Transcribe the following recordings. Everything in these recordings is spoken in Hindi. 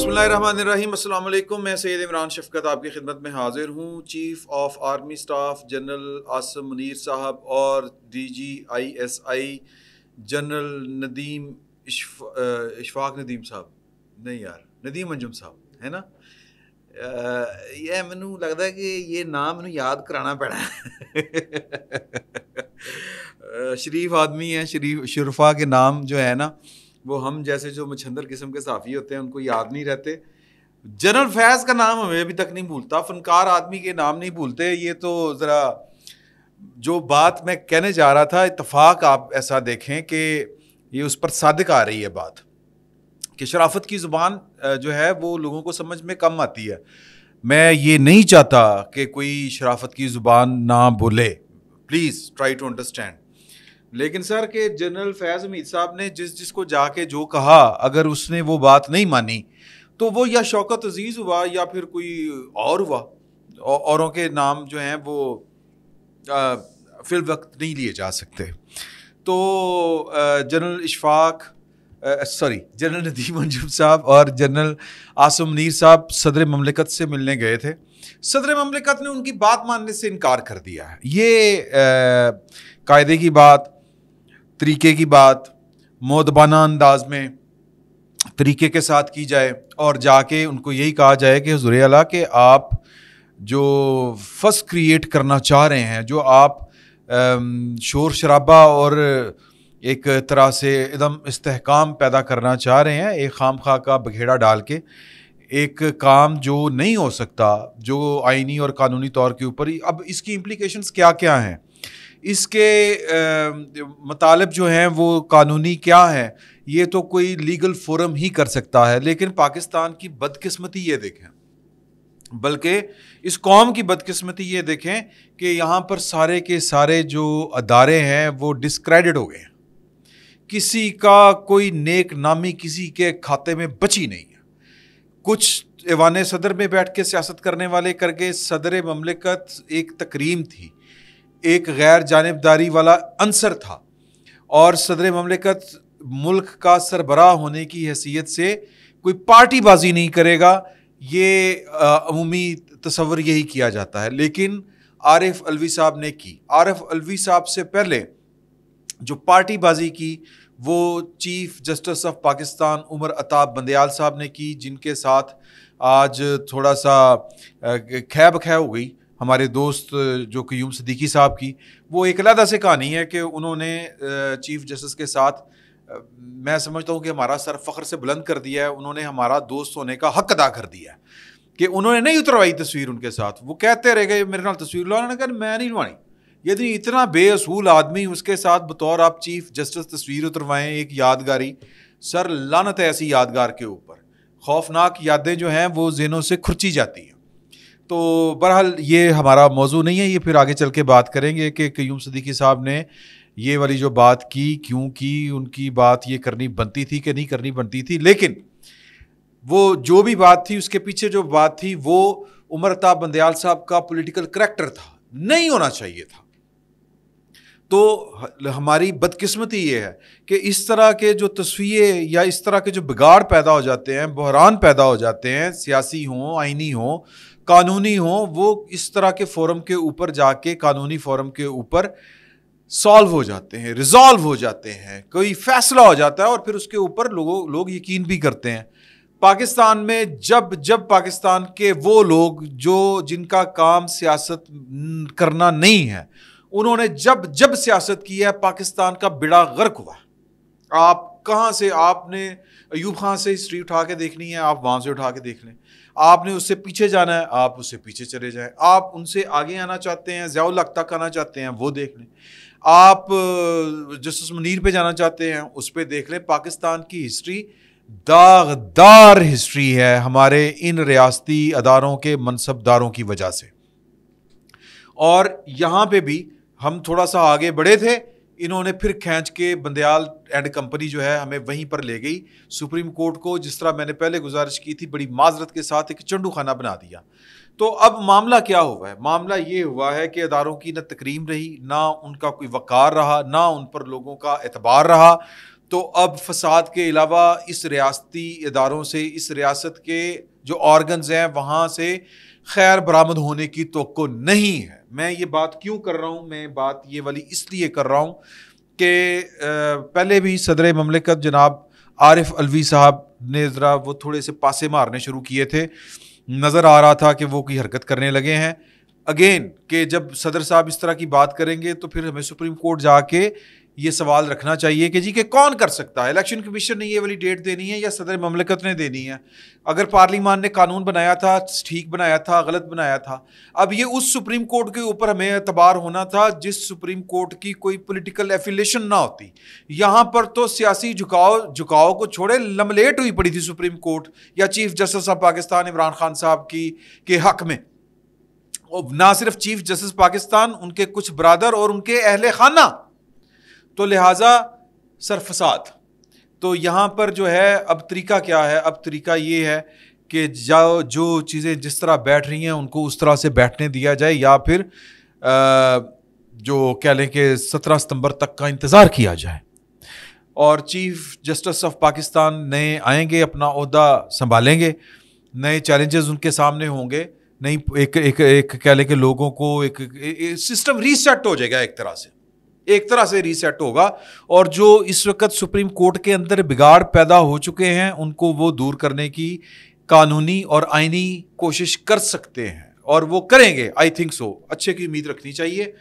अस्सलाम वालेकुम मैं सैद इमरान शफकत आपकी खिदमत में हाजिर हूँ chief of army staff general Asim Munir साहब और डीजीआईएसआई जनरल नदीम इश्फ, इशफाक नदीम साहब नहीं यार नदीम अंजुम साहब है ना यह मैं लगता है कि ये नाम मैं याद कराना पैना शरीफ आदमी है शरीफ शरफा के नाम जो है ना वो हम जैसे जो मछंदर किस्म के साफ़ी होते हैं उनको याद नहीं रहते जनरल फैज़ का नाम हमें अभी तक नहीं भूलता फनकार आदमी के नाम नहीं भूलते ये तो ज़रा जो बात मैं कहने जा रहा था इतफाक़ आप ऐसा देखें कि ये उस पर सादक आ रही है बात कि शराफत की ज़ुबान जो है वो लोगों को समझ में कम आती है मैं ये नहीं चाहता कि कोई शराफत की ज़ुबान ना बोले प्लीज़ ट्राई टू अंडरस्टैंड लेकिन सर के जनरल फैज हमीद साहब ने जिस जिसको जाके जो कहा अगर उसने वो बात नहीं मानी तो वो या शौकत अजीज हुआ या फिर कोई और हुआ औ, औरों के नाम जो हैं वो फिल वक्त नहीं लिए जा सकते तो general Ishfaq sorry general Nadeem Anjum साहब और जनरल आसम मनीर साहब सदर ममलिकत से मिलने गए थे सदर ममलिकत ने उनकी बात मानने से इनकार कर दिया है ये कायदे की बात तरीके की बात मोदबाना अंदाज में तरीके के साथ की जाए और जाके उनको यही कहा जाए कि हजूर के आप जो फस क्रिएट करना चाह रहे हैं जो आप शोर शराबा और एक तरह से एकदम इस्तेकाम पैदा करना चाह रहे हैं एक खाम खा का बघेड़ा डाल के एक काम जो नहीं हो सकता जो आइनी और कानूनी तौर के ऊपर अब इसकी इम्प्लीकेशन क्या क्या हैं इसके मतलब जो हैं वो कानूनी क्या है ये तो कोई लीगल फोरम ही कर सकता है लेकिन पाकिस्तान की बदकिस्मती ये देखें बल्कि इस कौम की बदकिस्मती ये देखें कि यहाँ पर सारे के सारे जो अदारे हैं वो डिस्क्रेडिट हो गए हैं किसी का कोई नेक नामी किसी के खाते में बची नहीं है कुछ एवान सदर में बैठ के सियासत करने वाले करके सदर ममलिकत एक तकरीम थी एक गैर जानबदारी वाला अंसर था और सदर ममलिकत मुल्क का सरबराह होने की हैसियत से कोई पार्टीबाजी नहीं करेगा ये अमूमी तस्वर यही किया जाता है लेकिन आरिफ अलवी साहब ने की आरिफ अलवी साहब से पहले जो पार्टीबाजी की वो chief justice of Pakistan Umar Ata Bandial साहब ने की जिनके साथ आज थोड़ा सा खैब खै हो गई हमारे दोस्त जो क्यूम सदीकी साहब की वो एक अलहदा से कहानी है कि उन्होंने चीफ जस्टिस के साथ मैं समझता हूँ कि हमारा सर फ़ख्र से बुलंद कर दिया है उन्होंने हमारा दोस्त होने का हक अदा कर दिया है कि उन्होंने नहीं उतरवाई तस्वीर उनके साथ वो कहते रह गए मेरे नाल तस्वीर लो उन्होंने कहा मैं नहीं लुवाई यदि इतना बेअसूल आदमी उसके साथ बतौर आप चीफ जस्टिस तस्वीर उतरवाएं एक यादगारी सर लानत है ऐसी यादगार के ऊपर खौफनाक यादें जो हैं वो जहनों से खुर्ची जाती हैं तो बहरहाल ये हमारा मौजू नहीं है ये फिर आगे चल के बात करेंगे कि क्यूम सदीकी साहब ने ये वाली जो बात की क्यों की उनकी बात ये करनी बनती थी कि नहीं करनी बनती थी लेकिन वो जो भी बात थी उसके पीछे जो बात थी वो उमर बंदयाल साहब का पॉलिटिकल करेक्टर था नहीं होना चाहिए था तो हमारी बदकिस्मती ये है कि इस तरह के जो तस्वीरें या इस तरह के जो बिगाड़ पैदा हो जाते हैं बहरान पैदा हो जाते हैं सियासी हों आइनी हों कानूनी हों वो इस तरह के फोरम के ऊपर जाके कानूनी फोरम के ऊपर सॉल्व हो जाते हैं रिजॉल्व हो जाते हैं कोई फैसला हो जाता है और फिर उसके ऊपर लोगों लोग यकीन भी करते हैं पाकिस्तान में जब जब पाकिस्तान के वो लोग जो जिनका काम सियासत करना नहीं है उन्होंने जब जब सियासत की है पाकिस्तान का बिड़ा गर्क हुआ आप कहाँ से आपने अयूब खां से हिस्ट्री उठा के देखनी है आप वहाँ से उठा के देख लें आपने उससे पीछे जाना है आप उससे पीछे चले जाएं आप उनसे आगे आना चाहते हैं ज़ियाउलक तक आना चाहते हैं वो देख लें आप जस्टिस मुनीर पे जाना चाहते हैं उस पर देख लें पाकिस्तान की हिस्ट्री दागदार हिस्ट्री है हमारे इन रियासती अदारों के मनसबदारों की वजह से और यहाँ पे भी हम थोड़ा सा आगे बढ़े थे इन्होंने फिर खींच के बंदयाल एंड कंपनी जो है हमें वहीं पर ले गई सुप्रीम कोर्ट को जिस तरह मैंने पहले गुजारिश की थी बड़ी माजरत के साथ एक चंडू खाना बना दिया तो अब मामला क्या हुआ है मामला ये हुआ है कि अदारों की ना तकरीम रही ना उनका कोई वक़ार रहा ना उन पर लोगों का एतबार रहा तो अब फसाद के अलावा इस रियाती इदारों से इस रियासत के जो ऑर्गन्स हैं वहाँ से खैर बरामद होने की तो नहीं है मैं ये बात क्यों कर रहा हूँ मैं बात ये वाली इसलिए कर रहा हूँ कि पहले भी सदर ममलिकत जनाब आरिफ अलवी साहब ने ज़रा वो थोड़े से पासे मारने शुरू किए थे नज़र आ रहा था कि वो की हरकत करने लगे हैं अगेन के जब सदर साहब इस तरह की बात करेंगे तो फिर हमें सुप्रीम कोर्ट जाके ये सवाल रखना चाहिए कि जी के कौन कर सकता है इलेक्शन कमीशन ने ये वाली डेट देनी है या सदर ममलकत ने देनी है अगर पार्लिमान ने कानून बनाया था ठीक बनाया था गलत बनाया था अब ये उस सुप्रीम कोर्ट के ऊपर हमें एतबार होना था जिस सुप्रीम कोर्ट की कोई पोलिटिकल एफिलेशन ना होती यहाँ पर तो सियासी झुकाव झुकाव को छोड़े लमलेट हुई पड़ी थी सुप्रीम कोर्ट या chief justice of Pakistan Imran Khan साहब की के हक में ना सिर्फ चीफ जस्टिस पाकिस्तान उनके कुछ ब्रादर और उनके अहल खाना तो लिहाजा सरफसात तो यहाँ पर जो है अब तरीका क्या है अब तरीका ये है कि जो जो चीज़ें जिस तरह बैठ रही हैं उनको उस तरह से बैठने दिया जाए या फिर आ, जो कह लें कि सत्रह सितंबर तक का इंतज़ार किया जाए और चीफ जस्टिस ऑफ पाकिस्तान नए आएंगे अपना अहदा संभालेंगे नए चैलेंजेस उनके सामने होंगे नहीं एक एक एक कह लें कि लोगों को एक, एक, एक सिस्टम रीसेट हो जाएगा एक तरह से एक तरह से रीसेट होगा और जो इस वक्त सुप्रीम कोर्ट के अंदर बिगाड़ पैदा हो चुके हैं उनको वो दूर करने की कानूनी और आइनी कोशिश कर सकते हैं और वो करेंगे आई थिंक सो अच्छे की उम्मीद रखनी चाहिए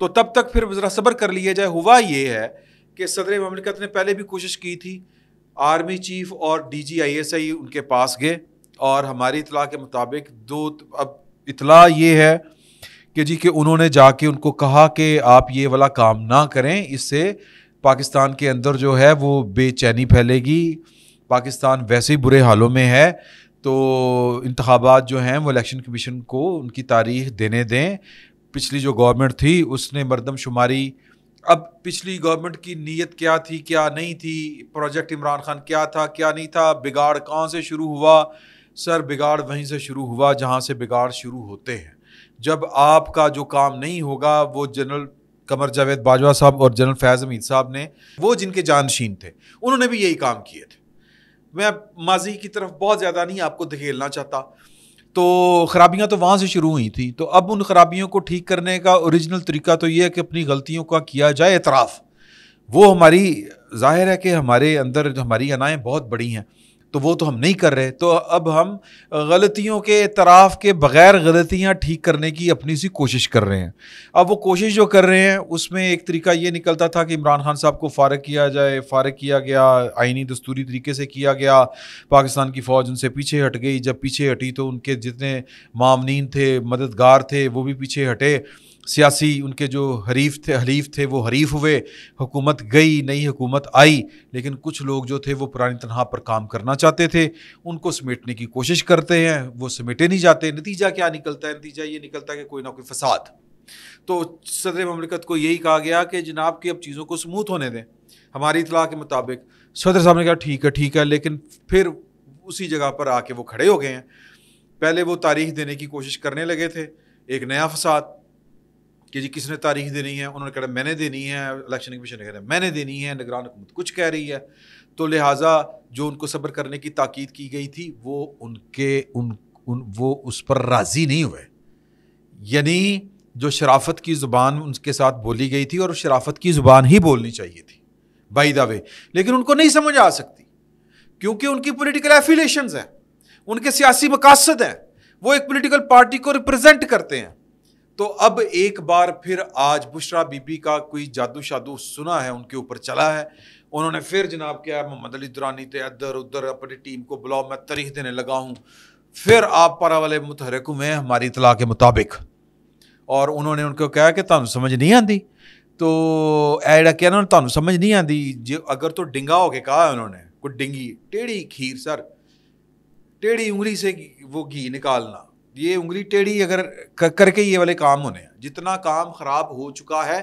तो तब तक फिर ज़रा सब्र कर लिया जाए हुआ ये है कि सदर ममलिकत ने पहले भी कोशिश की थी आर्मी चीफ और D G I S I उनके पास गए और हमारी इतला के मुताबिक दो अब इतला ये है कि जी कि उन्होंने जाके उनको कहा कि आप ये वाला काम ना करें इससे पाकिस्तान के अंदर जो है वो बेचैनी फैलेगी पाकिस्तान वैसे ही बुरे हालों में है तो इंतबात जो हैं वो इलेक्शन कमीशन को उनकी तारीख देने दें पिछली जो गवर्नमेंट थी उसने मरदमशुमारी अब पिछली गवर्नमेंट की नीयत क्या थी क्या नहीं थी प्रोजेक्ट इमरान खान क्या था क्या नहीं था बिगाड़ कहाँ से शुरू हुआ सर बिगाड़ वहीं से शुरू हुआ जहाँ से बिगाड़ शुरू होते हैं जब आपका जो काम नहीं होगा वो जनरल कमर जावेद बाजवा साहब और जनरल फैज़ हमीद साहब ने वो जिनके जानशीन थे उन्होंने भी यही काम किए थे मैं माजी की तरफ बहुत ज़्यादा नहीं आपको धकेलना चाहता तो ख़राबियाँ तो वहाँ से शुरू हुई थी तो अब उन ख़राबियों को ठीक करने का ओरिजिनल तरीका तो ये है कि अपनी गलतियों का किया जाए एतराफ़ वो हमारी जाहिर है कि हमारे अंदर हमारी अनाएँ बहुत बड़ी हैं तो वो तो हम नहीं कर रहे तो अब हम गलतियों के एतराफ़ के बग़ैर गलतियाँ ठीक करने की अपनी सी कोशिश कर रहे हैं अब वो कोशिश जो कर रहे हैं उसमें एक तरीका ये निकलता था कि इमरान खान साहब को फ़ारग किया जाए फ़ारग किया गया आइनी दस्तूरी तरीके से किया गया पाकिस्तान की फ़ौज उनसे पीछे हट गई जब पीछे हटी तो उनके जितने मामन थे मददगार थे वो भी पीछे हटे सियासी उनके जो हरीफ थे हरीफ थे वो हरीफ हुए हुकूमत गई नई हुकूमत आई लेकिन कुछ लोग जो थे वो पुरानी तनहा पर काम करना चाहते थे उनको समेटने की कोशिश करते हैं वो समेटे नहीं जाते नतीजा क्या निकलता है नतीजा ये निकलता है कि कोई ना कोई फसाद तो सदर ममलिकत को यही कहा गया कि जनाब की अब चीज़ों को स्मूथ होने दें हमारी इतला के मुताबिक सदर साहब ने कहा ठीक है ठीक है लेकिन फिर उसी जगह पर आके वो खड़े हो गए हैं पहले वो तारीख देने की कोशिश करने लगे थे एक नया फसाद कि जी किसने तारीख देनी है उन्होंने कह रहा मैंने देनी है इलेक्शन कमीशन ने कह रहा मैंने देनी है निगरान हुकूमत कुछ कह रही है तो लिहाजा जो उनको सब्र करने की ताकीद की गई थी वो उनके उन, उन वो उस पर राज़ी नहीं हुए यानी जो शराफत की ज़ुबान उनके साथ बोली गई थी और शराफत की ज़ुबान ही बोलनी चाहिए थी बाई द वे लेकिन उनको नहीं समझ आ सकती क्योंकि उनकी पोलिटिकल एफिलेशन हैं उनके सियासी मकासद हैं वो एक पोलिटिकल पार्टी को रिप्रजेंट करते हैं तो अब एक बार फिर आज बुशरा बीबी का कोई जादू शादू सुना है उनके ऊपर चला है उन्होंने फिर जनाब क्या मोहम्मद अली दुरानी थे इधर उधर अपनी टीम को बुलाओ मैं तरीह देने लगा हूँ फिर आप पारा वाले मुतहरक हुए हमारी इतला के मुताबिक और उन्होंने उनको कहा कि तुम समझ नहीं आती तो ऐडा क्या उन्होंने तुम समझ नहीं आती जो अगर तो डिंगा होकर कहा उन्होंने कोई डिंगी टेढ़ी खीर सर टेढ़ी उंगली से वो घी निकालना ये उंगली टेढ़ी अगर करके ये वाले काम होने हैं जितना काम ख़राब हो चुका है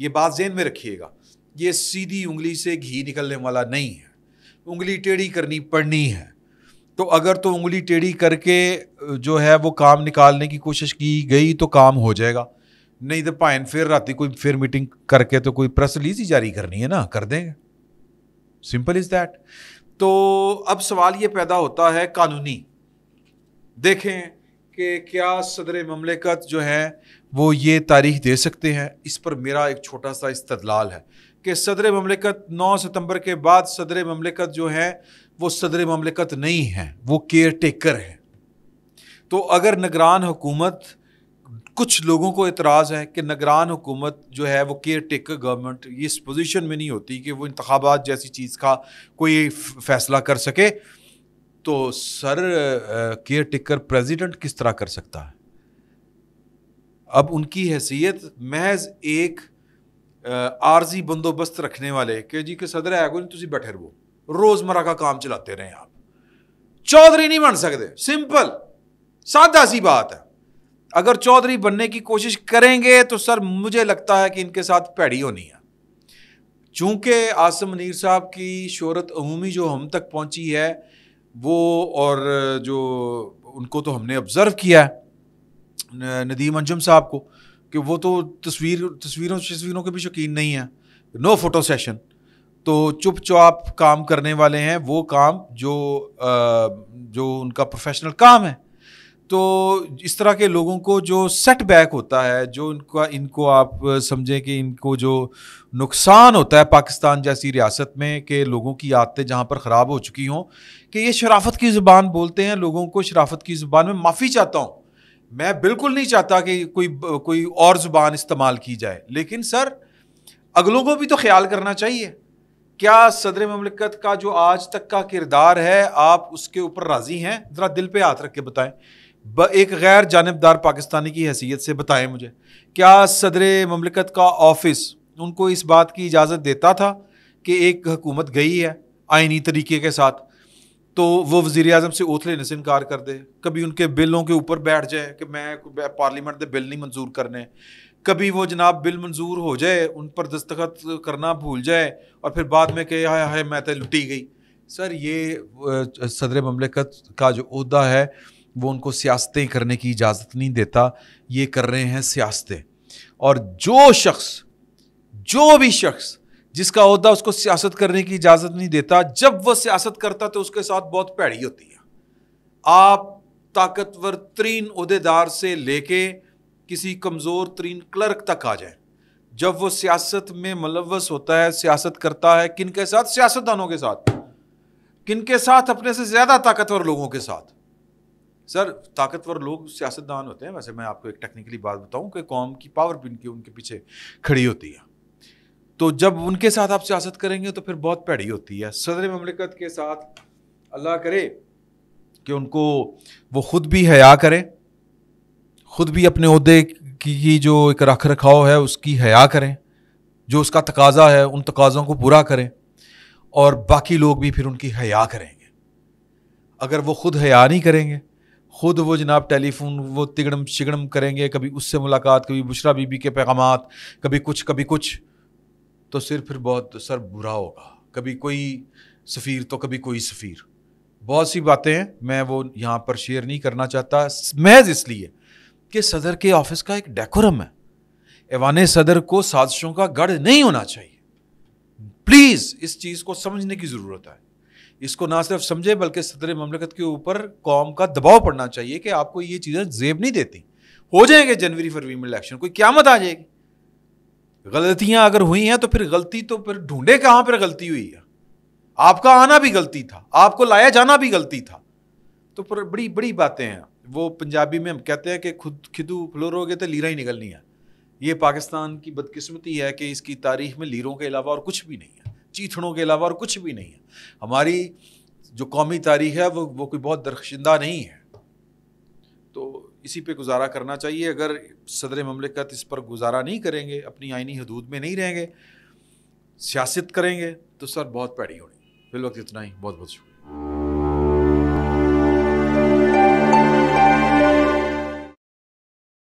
ये बात जहन में रखिएगा ये सीधी उंगली से घी निकलने वाला नहीं है उंगली टेढ़ी करनी पड़नी है तो अगर तो उंगली टेढ़ी करके जो है वो काम निकालने की कोशिश की गई तो काम हो जाएगा नहीं तो भाएन फिर रात कोई फिर मीटिंग करके तो कोई प्रेस रिलीज ही जारी करनी है ना कर देंगे सिंपल इज़ दैट तो अब सवाल ये पैदा होता है कानूनी देखें कि क्या सदर ममलिकत जो है वो ये तारीख दे सकते हैं इस पर मेरा एक छोटा सा इस्तलाल है कि सदर ममलिकत 9 सितंबर के बाद सदर ममलिकत जो हैं वो सदर ममलिकत नहीं हैं वो केयर टेकर है तो अगर नगरान हुकूमत कुछ लोगों को एतराज़ है कि नगरान हुकूमत जो है वो केयर टेकर गवर्नमेंट इस पोजीशन में नहीं होती कि वो इंतबात जैसी चीज़ का कोई फैसला कर सके तो सर केयर टेकर प्रेजिडेंट किस तरह कर सकता है अब उनकी हैसियत महज एक आरजी बंदोबस्त रखने वाले के जी के सदर है कोई तुम बैठे रहो रोजमर्रा का काम चलाते रहे आप चौधरी नहीं बन सकते सिंपल सादा सी बात है अगर चौधरी बनने की कोशिश करेंगे तो सर मुझे लगता है कि इनके साथ पैड़ी होनी है चूंकि आसम मनीर साहब की शोहरत अमूमी जो हम तक पहुंची है वो और जो उनको तो हमने ऑब्ज़र्व किया है नदीम अंजम साहब को कि वो तो तस्वीर तस्वीरों तस्वीरों के भी शौकीन नहीं है नो फोटो सेशन तो चुप चाप काम करने वाले हैं वो काम जो आ, जो उनका प्रोफेशनल काम है तो इस तरह के लोगों को जो सेटबैक होता है जो उनका इनको आप समझें कि इनको जो नुकसान होता है पाकिस्तान जैसी रियासत में कि लोगों की आदतें जहाँ पर ख़राब हो चुकी हों कि ये शराफत की ज़ुबान बोलते हैं लोगों को शराफत की ज़ुबान में माफ़ी चाहता हूँ मैं बिल्कुल नहीं चाहता कि कोई कोई और ज़ुबान इस्तेमाल की जाए लेकिन सर अगलों को भी तो ख्याल करना चाहिए क्या सदर ममलिकत का जो आज तक का किरदार है आप उसके ऊपर राज़ी हैं ज़रा दिल पे हाथ रख के बताएं एक गैर जानबदार पाकिस्तानी की हैसियत से बताएं मुझे क्या सदर ममलिकत का ऑफिस उनको इस बात की इजाज़त देता था कि एक हुकूमत गई है आइनी तरीके के साथ तो वो वजीर अजम से ओथले लेने से इनकार कर दे कभी उनके बिलों के ऊपर बैठ जाए कि मैं पार्लियामेंट के बिल नहीं मंजूर करने कभी वो जनाब बिल मंजूर हो जाए उन पर दस्तखत करना भूल जाए और फिर बाद में कहे हाय हाय मैं तो लुटी गई सर ये सदर ममलिकत का जो अहदा है वो उनको सियासतें करने की इजाज़त नहीं देता ये कर रहे हैं सियासतें और जो शख्स जो भी शख्स जिसका अहदा उसको सियासत करने की इजाज़त नहीं देता जब वह सियासत करता तो उसके साथ बहुत भैड़ी होती है आप ताकतवर तरीन अहदेदार से लेके किसी कमज़ोर तरीन क्लर्क तक आ जाए जब वो सियासत में मुलवस होता है सियासत करता है किन के साथ सियासतदानों के साथ किन के साथ अपने से ज़्यादा ताकतवर लोगों के साथ सर ताकतवर लोग सियासतदान होते हैं वैसे मैं आपको एक टेक्निकली बात बताऊं कि कौम की पावर भी की उनके पीछे खड़ी होती है तो जब उनके साथ आप सियासत करेंगे तो फिर बहुत पैड़ी होती है सदर ममलिकत के साथ अल्लाह करे कि उनको वो खुद भी हया करें खुद भी अपने अहदे की जो एक रख रखाव है उसकी हया करें जो उसका तकाजा है उन तकाज़ों को पूरा करें और बाकी लोग भी फिर उनकी हया करेंगे अगर वो खुद हया नहीं करेंगे ख़ुद वो जनाब टेलीफोन वो तिगड़म शिगड़म करेंगे कभी उससे मुलाकात कभी बुशरा बीबी के पैगाम कभी कुछ कभी कुछ तो सिर फिर बहुत सर बुरा होगा कभी कोई सफ़ीर तो कभी कोई सफ़ीर बहुत सी बातें हैं मैं वो यहाँ पर शेयर नहीं करना चाहता महज इसलिए कि सदर के ऑफिस का एक डेकोरम है ऐवान सदर को साजिशों का गढ़ नहीं होना चाहिए प्लीज़ इस चीज़ को समझने की ज़रूरत है इसको ना सिर्फ समझे बल्कि सदर ममलकत के ऊपर कौम का दबाव पड़ना चाहिए कि आपको ये चीज़ें जेब नहीं देती हो जाएंगे जनवरी फरवरी में इलेक्शन कोई क्यामत आ जाएगी गलतियां अगर हुई हैं तो फिर गलती तो फिर ढूंढे कहाँ पर गलती हुई है आपका आना भी गलती था आपको लाया जाना भी गलती था तो पर बड़ी बड़ी बातें हैं वो पंजाबी में हम कहते हैं कि खुद खिदू फ्लोरोगे तो लीरा ही निकलनी है ये पाकिस्तान की बदकिस्मती है कि इसकी तारीख में लीरों के अलावा और कुछ भी नहीं है चीथड़ों के अलावा और कुछ भी नहीं है हमारी जो कौमी तारीख है वो वो कोई बहुत दरखशिंदा नहीं है तो इसी पे गुजारा करना चाहिए अगर सदर ममलिकत इस पर गुजारा नहीं करेंगे अपनी आइनी हदूद में नहीं रहेंगे सियासत करेंगे तो सर बहुत पैड़ी होनी फिलवक्त इतना ही बहुत बहुत शुक्रिया